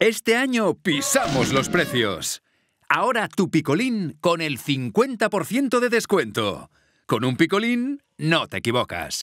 Este año pisamos los precios. Ahora tu picolín con el 50% de descuento. Con un picolín no te equivocas.